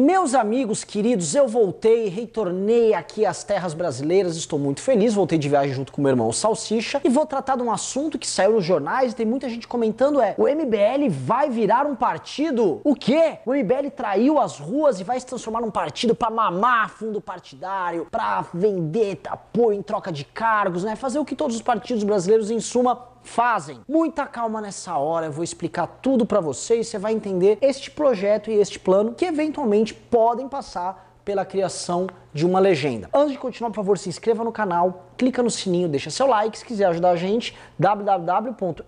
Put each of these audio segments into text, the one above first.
Meus amigos queridos, eu voltei, retornei aqui às terras brasileiras, estou muito feliz, voltei de viagem junto com meu irmão Salsicha e vou tratar de um assunto que saiu nos jornais e tem muita gente comentando é: o MBL vai virar um partido? O quê? O MBL traiu as ruas e vai se transformar num partido para mamar fundo partidário, para vender apoio em troca de cargos, né? Fazer o que todos os partidos brasileiros em suma fazem. Muita calma nessa hora, eu vou explicar tudo para vocês. você vai entender este projeto e este plano que eventualmente podem passar pela criação de uma legenda. Antes de continuar, por favor, se inscreva no canal, clica no sininho, deixa seu like, se quiser ajudar a gente, www.mbl.org.br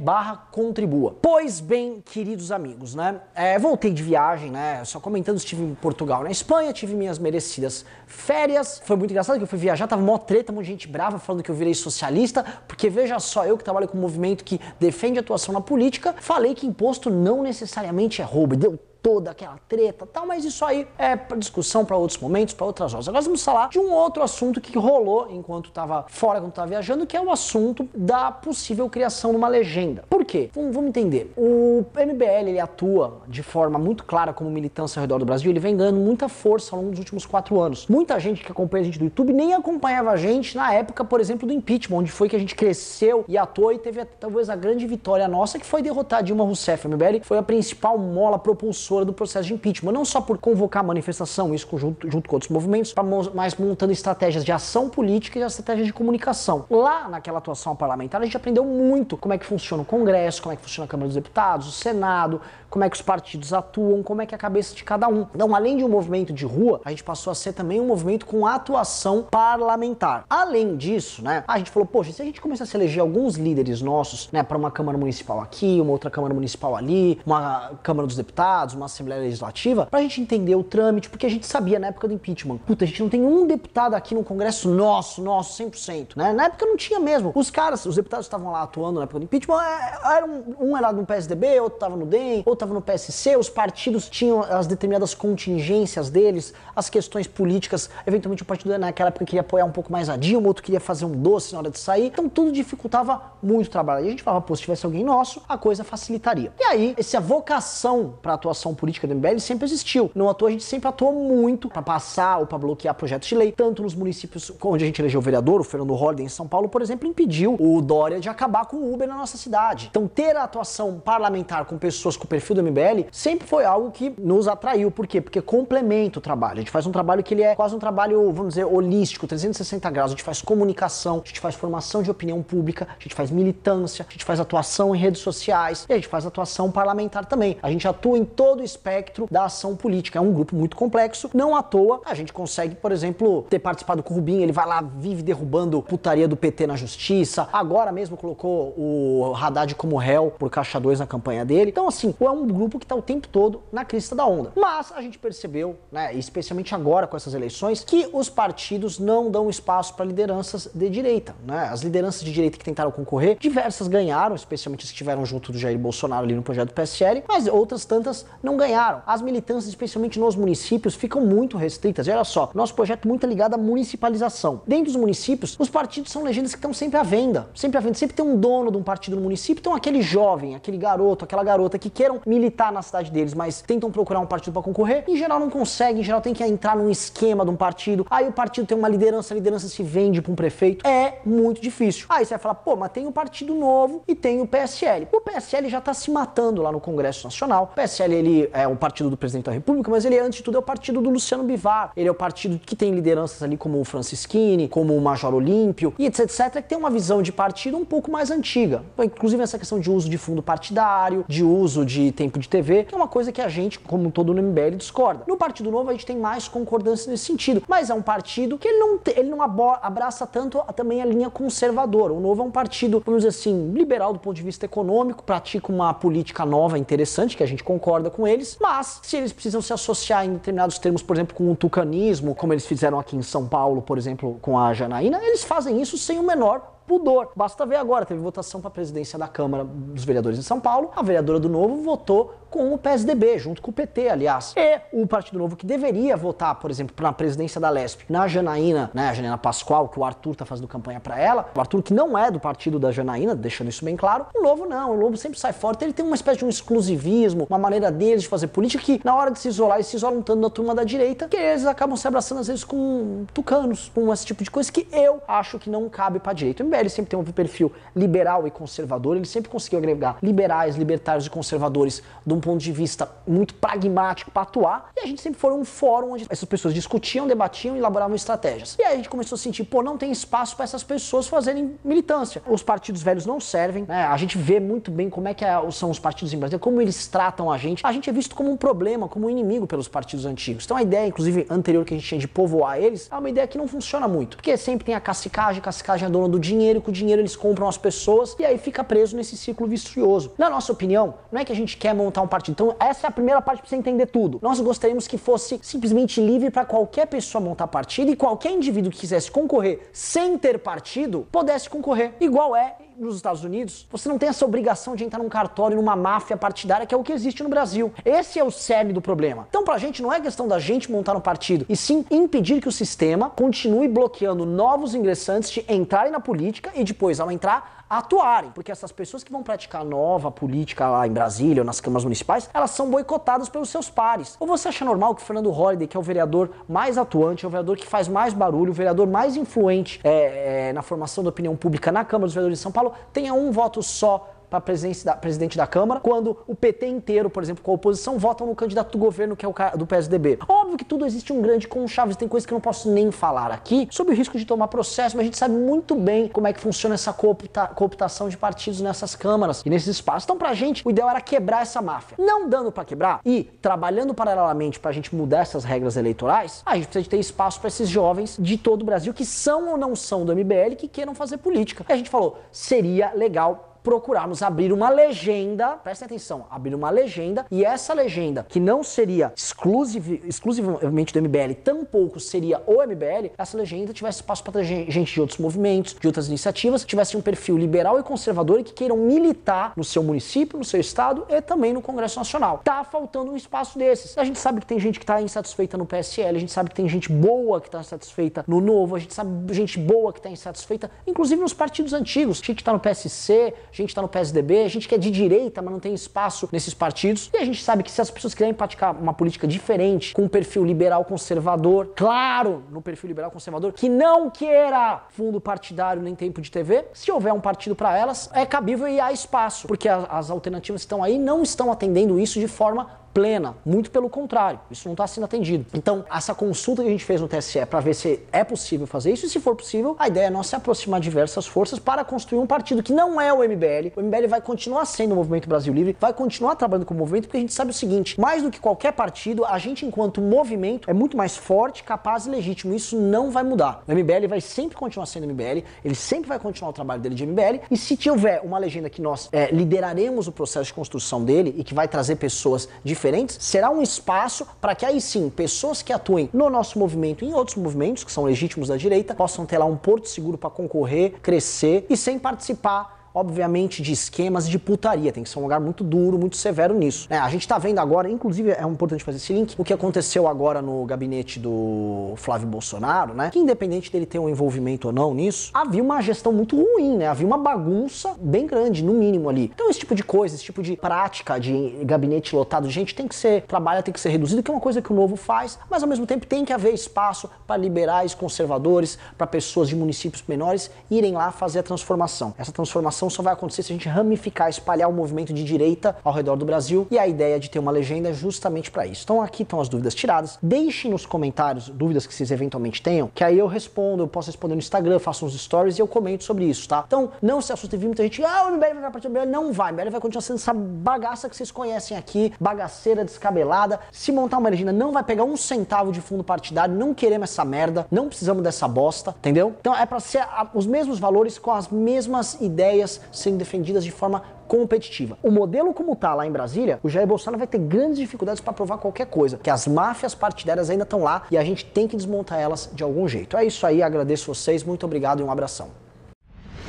barra contribua. Pois bem, queridos amigos, né? É, voltei de viagem, né? Só comentando, estive em Portugal, na Espanha, tive minhas merecidas férias. Foi muito engraçado que eu fui viajar, tava mó treta, muita gente brava falando que eu virei socialista, porque veja só, eu que trabalho com um movimento que defende atuação na política, falei que imposto não necessariamente é roubo. Deu toda aquela treta tal, mas isso aí é discussão para outros momentos, para outras horas. Agora vamos falar de um outro assunto que rolou enquanto estava fora, quando estava viajando, que é o assunto da possível criação de uma legenda. Por quê? Vamos, vamos entender. O MBL ele atua de forma muito clara como militância ao redor do Brasil, ele vem ganhando muita força ao longo dos últimos quatro anos. Muita gente que acompanha a gente do YouTube nem acompanhava a gente na época, por exemplo, do impeachment, onde foi que a gente cresceu e atuou e teve talvez a grande vitória nossa, que foi derrotar Dilma Rousseff. O MBL foi a principal mola propulsora do processo de impeachment, não só por convocar a manifestação, isso junto, junto com outros movimentos, mas montando estratégias de ação política e estratégias de comunicação. Lá naquela atuação parlamentar, a gente aprendeu muito como é que funciona o Congresso, como é que funciona a Câmara dos Deputados, o Senado, como é que os partidos atuam, como é que é a cabeça de cada um. Então, além de um movimento de rua, a gente passou a ser também um movimento com atuação parlamentar. Além disso, né, a gente falou, poxa, se a gente começar a eleger alguns líderes nossos, né, para uma Câmara Municipal aqui, uma outra Câmara Municipal ali, uma Câmara dos Deputados, uma Assembleia Legislativa, pra gente entender o trâmite, porque a gente sabia na época do impeachment, puta, a gente não tem um deputado aqui no Congresso nosso, nosso, 100%, né? Na época não tinha mesmo. Os caras, os deputados estavam lá atuando na época do impeachment, é, era um, um era do PSDB, outro tava no DEM, outro estava no PSC, os partidos tinham as determinadas contingências deles, as questões políticas. Eventualmente, o partido naquela época queria apoiar um pouco mais a Dilma, outro queria fazer um doce na hora de sair. Então, tudo dificultava muito o trabalho. E a gente falava, pô, se tivesse alguém nosso, a coisa facilitaria. E aí, essa vocação para atuação política do MBL sempre existiu. Não à toa, a gente sempre atuou muito para passar ou para bloquear projetos de lei, tanto nos municípios onde a gente elegeu o vereador, o Fernando Holliday em São Paulo, por exemplo, impediu o Dória de acabar com o Uber na nossa cidade. Então, ter a atuação parlamentar com pessoas com perfil perfil do MBL sempre foi algo que nos atraiu. Por quê? Porque complementa o trabalho. A gente faz um trabalho que ele é quase um trabalho, vamos dizer, holístico, 360 graus. A gente faz comunicação, a gente faz formação de opinião pública, a gente faz militância, a gente faz atuação em redes sociais e a gente faz atuação parlamentar também. A gente atua em todo o espectro da ação política. É um grupo muito complexo. Não à toa, a gente consegue, por exemplo, ter participado com o Rubinho. Ele vai lá, vive derrubando putaria do PT na justiça. Agora mesmo colocou o Haddad como réu por Caixa 2 na campanha dele. Então, assim, é um grupo que está o tempo todo na crista da onda. Mas a gente percebeu, né, especialmente agora com essas eleições, que os partidos não dão espaço para lideranças de direita. Né? As lideranças de direita que tentaram concorrer, diversas ganharam, especialmente as que estiveram junto do Jair Bolsonaro ali no projeto PSL, mas outras tantas não ganharam. As militâncias, especialmente nos municípios, ficam muito restritas. E olha só, nosso projeto muito é ligado à municipalização. Dentro dos municípios, os partidos são legendas que estão sempre à venda. Sempre à venda, sempre tem um dono de um partido no município, então aquele jovem, aquele garoto, aquela garota que queiram militar na cidade deles, mas tentam procurar um partido para concorrer, em geral não conseguem, em geral tem que entrar num esquema de um partido. Aí o partido tem uma liderança, a liderança se vende para um prefeito. É muito difícil. Aí você vai falar, pô, mas tem o Partido Novo e tem o PSL. O PSL já tá se matando lá no Congresso Nacional. O PSL, ele é o partido do presidente da República, mas ele, antes de tudo, é o partido do Luciano Bivar. Ele é o partido que tem lideranças ali como o Francisquini, como o Major Olímpio e etc, etc, que tem uma visão de partido um pouco mais antiga. Inclusive essa questão de uso de fundo partidário, de uso de tempo de TV, que é uma coisa que a gente, como todo no MBL, discorda. No Partido Novo, a gente tem mais concordância nesse sentido, mas é um partido que ele não, ele não abraça tanto a, também a linha conservadora. O Novo é um partido, vamos dizer assim, liberal do ponto de vista econômico, pratica uma política nova interessante, que a gente concorda com eles, mas se eles precisam se associar em determinados termos, por exemplo, com o tucanismo, como eles fizeram aqui em São Paulo, por exemplo, com a Janaína, eles fazem isso sem o menor pudor. Basta ver agora, teve votação para a presidência da Câmara dos Vereadores em São Paulo, a vereadora do Novo votou com o PSDB, junto com o PT, aliás. E o Partido Novo que deveria votar, por exemplo, para a presidência da Lesp, na Janaína, né, a Janaína Pascoal, que o Arthur tá fazendo campanha para ela, o Arthur que não é do partido da Janaína, deixando isso bem claro, o Novo não, o Novo sempre sai forte, ele tem uma espécie de um exclusivismo, uma maneira deles de fazer política que, na hora de se isolar, eles se isolam tanto da turma da direita, que eles acabam se abraçando às vezes com tucanos, com esse tipo de coisa que eu acho que não cabe pra direita MBL sempre tem um perfil liberal e conservador, ele sempre conseguiu agregar liberais, libertários e conservadores de um ponto de vista muito pragmático para atuar. E a gente sempre foi um fórum onde essas pessoas discutiam, debatiam e elaboravam estratégias. E aí a gente começou a sentir, pô, não tem espaço para essas pessoas fazerem militância. Os partidos velhos não servem, né? A gente vê muito bem como é que é são os partidos em Brasil, como eles tratam a gente. A gente é visto como um problema, como um inimigo pelos partidos antigos. Então a ideia, inclusive, anterior que a gente tinha de povoar eles, é uma ideia que não funciona muito. Porque sempre tem a cacicagem, a cacicagem é dona do dinheiro dinheiro, com o dinheiro eles compram as pessoas e aí fica preso nesse ciclo vicioso. Na nossa opinião, não é que a gente quer montar um partido. Então, essa é a primeira parte para você entender tudo. Nós gostaríamos que fosse simplesmente livre para qualquer pessoa montar partido e qualquer indivíduo que quisesse concorrer sem ter partido pudesse concorrer. Igual é nos Estados Unidos, você não tem essa obrigação de entrar num cartório, numa máfia partidária, que é o que existe no Brasil. Esse é o cerne do problema. Então, pra gente, não é questão da gente montar um partido, e sim impedir que o sistema continue bloqueando novos ingressantes de entrarem na política e depois, ao entrar, atuarem, porque essas pessoas que vão praticar nova política lá em Brasília ou nas câmaras municipais, elas são boicotadas pelos seus pares. Ou você acha normal que o Fernando Holliday, que é o vereador mais atuante, é o vereador que faz mais barulho, o vereador mais influente é, é, na formação da opinião pública na Câmara dos Vereadores de São Paulo, tenha um voto só para presidente da Câmara, quando o PT inteiro, por exemplo, com a oposição, votam no candidato do governo, que é o do PSDB. Óbvio que tudo existe um grande com chaves, tem coisas que eu não posso nem falar aqui, sob o risco de tomar processo, mas a gente sabe muito bem como é que funciona essa coopta, cooptação de partidos nessas câmaras e nesses espaços. Então, pra gente, o ideal era quebrar essa máfia. Não dando para quebrar e trabalhando paralelamente pra gente mudar essas regras eleitorais, a gente precisa de ter espaço para esses jovens de todo o Brasil que são ou não são do MBL que queiram fazer política. E a gente falou, seria legal procurarmos abrir uma legenda, prestem atenção, abrir uma legenda, e essa legenda, que não seria exclusivamente do MBL, tampouco seria o MBL, essa legenda tivesse espaço para gente de outros movimentos, de outras iniciativas, tivesse um perfil liberal e conservador e que queiram militar no seu município, no seu estado e também no Congresso Nacional. Tá faltando um espaço desses. A gente sabe que tem gente que está insatisfeita no PSL, a gente sabe que tem gente boa que está insatisfeita no Novo, a gente sabe gente boa que está insatisfeita, inclusive nos partidos antigos, gente que está no PSC, a gente está no PSDB, a gente quer é de direita, mas não tem espaço nesses partidos. E a gente sabe que se as pessoas quiserem praticar uma política diferente, com um perfil liberal conservador, claro, no perfil liberal conservador, que não queira fundo partidário nem tempo de TV, se houver um partido para elas, é cabível e há espaço, porque as alternativas estão aí não estão atendendo isso de forma plena, muito pelo contrário, isso não está sendo atendido. Então, essa consulta que a gente fez no TSE para ver se é possível fazer isso, e se for possível, a ideia é nós se aproximar de diversas forças para construir um partido que não é o MBL. O MBL vai continuar sendo o Movimento Brasil Livre, vai continuar trabalhando com o movimento, porque a gente sabe o seguinte: mais do que qualquer partido, a gente, enquanto movimento, é muito mais forte, capaz e legítimo. Isso não vai mudar. O MBL vai sempre continuar sendo MBL, ele sempre vai continuar o trabalho dele de MBL, e se tiver uma legenda que nós é, lideraremos o processo de construção dele e que vai trazer pessoas de diferentes, será um espaço para que aí sim pessoas que atuem no nosso movimento e em outros movimentos que são legítimos da direita possam ter lá um porto seguro para concorrer, crescer e sem participar obviamente, de esquemas de putaria. Tem que ser um lugar muito duro, muito severo nisso. É, a gente tá vendo agora, inclusive é importante fazer esse link, o que aconteceu agora no gabinete do Flávio Bolsonaro, né? Que independente dele ter um envolvimento ou não nisso, havia uma gestão muito ruim, né? Havia uma bagunça bem grande, no mínimo ali. Então, esse tipo de coisa, esse tipo de prática de gabinete lotado de gente tem que ser, trabalho tem que ser reduzido, que é uma coisa que o novo faz, mas ao mesmo tempo tem que haver espaço para liberais, conservadores, para pessoas de municípios menores irem lá fazer a transformação. Essa transformação ação só vai acontecer se a gente ramificar, espalhar o movimento de direita ao redor do Brasil. E a ideia de ter uma legenda é justamente para isso. Então aqui estão as dúvidas tiradas. Deixem nos comentários dúvidas que vocês eventualmente tenham, que aí eu respondo, eu posso responder no Instagram, faço uns stories e eu comento sobre isso, tá? Então não se assustem, vi muita gente, ah, o MBL vai para partir do MBL. Não vai, o MBL vai continuar sendo essa bagaça que vocês conhecem aqui, bagaceira descabelada. Se montar uma legenda, não vai pegar um centavo de fundo partidário, não queremos essa merda, não precisamos dessa bosta, entendeu? Então é para ser os mesmos valores com as mesmas ideias ideias sendo defendidas de forma competitiva. O modelo como está lá em Brasília, o Jair Bolsonaro vai ter grandes dificuldades para provar qualquer coisa, que as máfias partidárias ainda estão lá e a gente tem que desmontar elas de algum jeito. É isso aí, agradeço vocês, muito obrigado e um abração.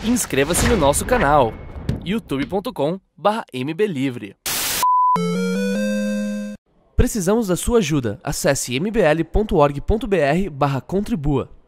Inscreva-se no nosso canal youtube.com/mblivre. Precisamos da sua ajuda. Acesse mblorgbr contribua